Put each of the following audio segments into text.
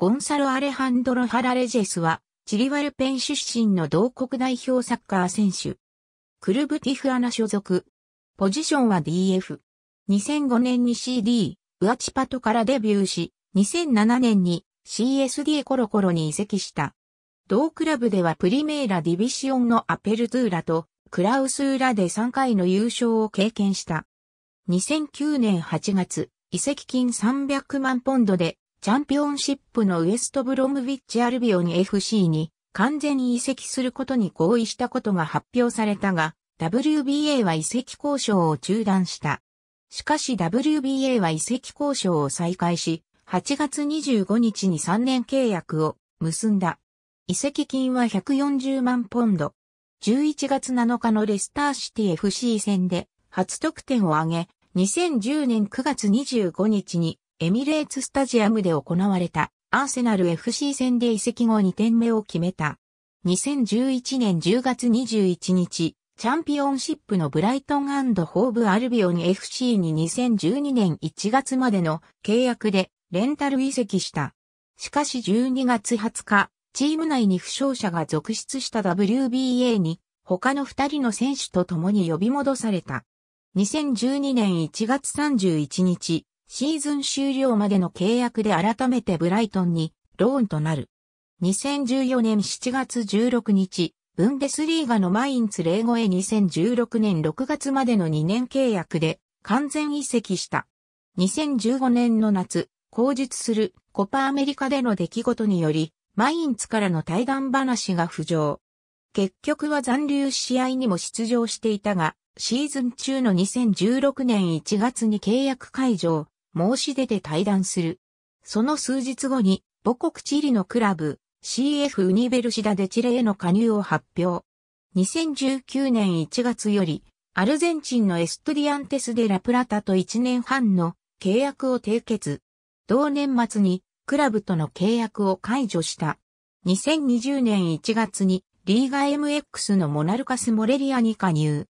ゴンサロ・アレハンドロ・ハラレジェスは、チリワルペン出身の同国代表サッカー選手。クルブティフアナ所属。ポジションは DF。2005年に CD、ウアチパトからデビューし、2007年に CSD コロコロに移籍した。同クラブではプリメーラディビシオンのアペルトゥーラとクラウスーラで3回の優勝を経験した。2009年8月、移籍金300万ポンドでチャンピオンシップのウエストブロムウィッチアルビオン FC に完全に移籍することに合意したことが発表されたが、WBA は移籍交渉を中断した。しかし WBA は移籍交渉を再開し、8月25日に3年契約を結んだ。移籍金は140万ポンド。11月7日のレスターシティ FC 戦で初得点を挙げ、2010年9月25日にエミレーツスタジアムで行われたアーセナル FC 戦で移籍後2点目を決めた。2011年10月21日、チャンピオンシップのブライトンホーブ・アルビオン FC に2012年1月までの契約でレンタル移籍した。しかし12月20日、チーム内に負傷者が続出した WBA に他の2人の選手と共に呼び戻された。2012年1月31日、シーズン終了までの契約で改めてブライトンにローンとなる。2014年7月16日、ブンデスリーガのマインツ0 5へ2016年6月までの2年契約で完全移籍した。2015年の夏、口述するコパアメリカでの出来事により、マインツからの対談話が浮上。結局は残留試合にも出場していたが、シーズン中の2016年1月に契約解除申し出て対談する。その数日後に母国チリのクラブ CF ウニベルシダデチレへの加入を発表。2019年1月よりアルゼンチンのエストリアンテスでラプラタと1年半の契約を締結。同年末にクラブとの契約を解除した。2020年1月にリーガ MX のモナルカス・モレリアに加入。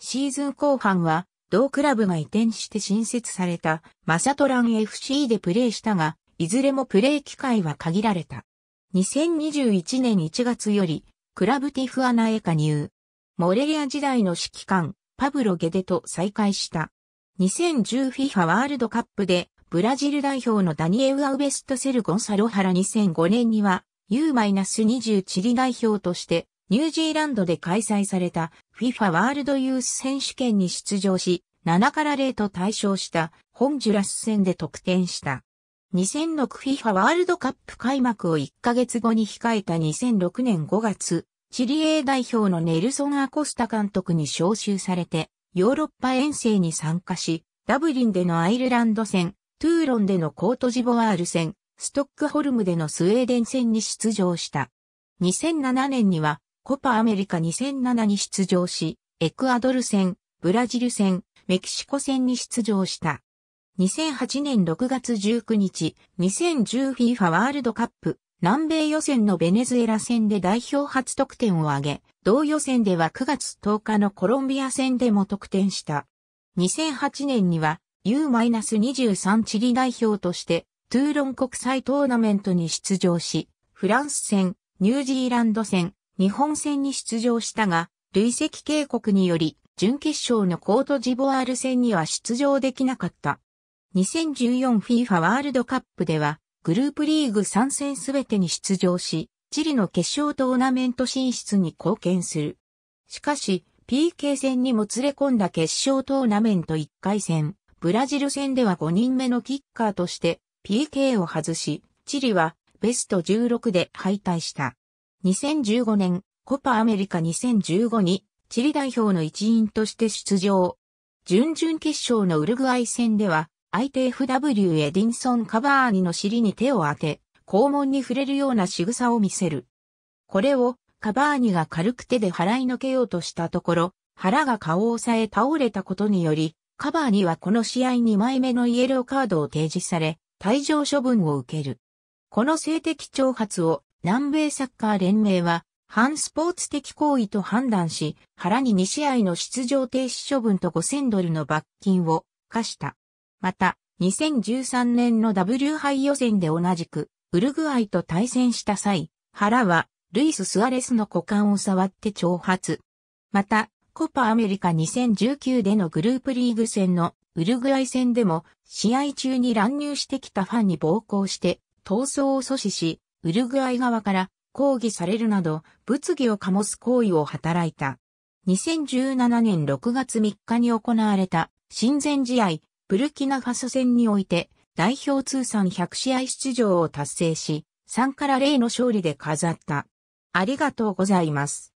シーズン後半は同クラブが移転して新設されたマサトラン FC でプレーしたが、いずれもプレー機会は限られた。2021年1月より、クラブティフアナへ加入。モレリア時代の指揮官、パブロ・ゲデと再会した。2 0 1 0フィファワールドカップで、ブラジル代表のダニエウ・アウベストセル・ゴンサロハラ2005年には、U-20 チリ代表としてニュージーランドで開催された FIFA ワールドユース選手権に出場し、7から0と対象したホンジュラス戦で得点した。2006FIFA ワールドカップ開幕を1ヶ月後に控えた2006年5月、チリ A 代表のネルソン・アコスタ監督に招集されて、ヨーロッパ遠征に参加し、ダブリンでのアイルランド戦、トゥーロンでのコートジボワール戦、ストックホルムでのスウェーデン戦に出場した。2007年にはコパアメリカ2007に出場し、エクアドル戦、ブラジル戦、メキシコ戦に出場した。2008年6月19日、2010FIFA ワールドカップ、南米予選のベネズエラ戦で代表初得点を挙げ、同予選では9月10日のコロンビア戦でも得点した。2008年には U-23 チリ代表として、トゥーロン国際トーナメントに出場し、フランス戦、ニュージーランド戦、日本戦に出場したが、累積警告により、準決勝のコートジボワール戦には出場できなかった。2014FIFA ワールドカップでは、グループリーグ3戦すべてに出場し、チリの決勝トーナメント進出に貢献する。しかし、PK 戦にもつれ込んだ決勝トーナメント1回戦、ブラジル戦では5人目のキッカーとして PK を外し、チリはベスト16で敗退した。2015年、コパアメリカ2015に、チリ代表の一員として出場。準々決勝のウルグアイ戦では、相手 f w エディンソン・カバーニの尻に手を当て、肛門に触れるような仕草を見せる。これを、カバーニが軽く手で払いのけようとしたところ、腹が顔を押さえ倒れたことにより、カバーニはこの試合2枚目のイエローカードを提示され、退場処分を受ける。この性的挑発を南米サッカー連盟は、反スポーツ的行為と判断し、原に2試合の出場停止処分と5000ドルの罰金を課した。また、2013年の W 杯予選で同じく、ウルグアイと対戦した際、原は、ルイス・スアレスの股間を触って挑発。また、コパアメリカ2019でのグループリーグ戦のウルグアイ戦でも、試合中に乱入してきたファンに暴行して、逃走を阻止し、ウルグアイ側から抗議されるなど物議を醸す行為を働いた。2017年6月3日に行われた親善試合ブルキナファソ戦において代表通算100試合出場を達成し、3から0の勝利で飾った。ありがとうございます。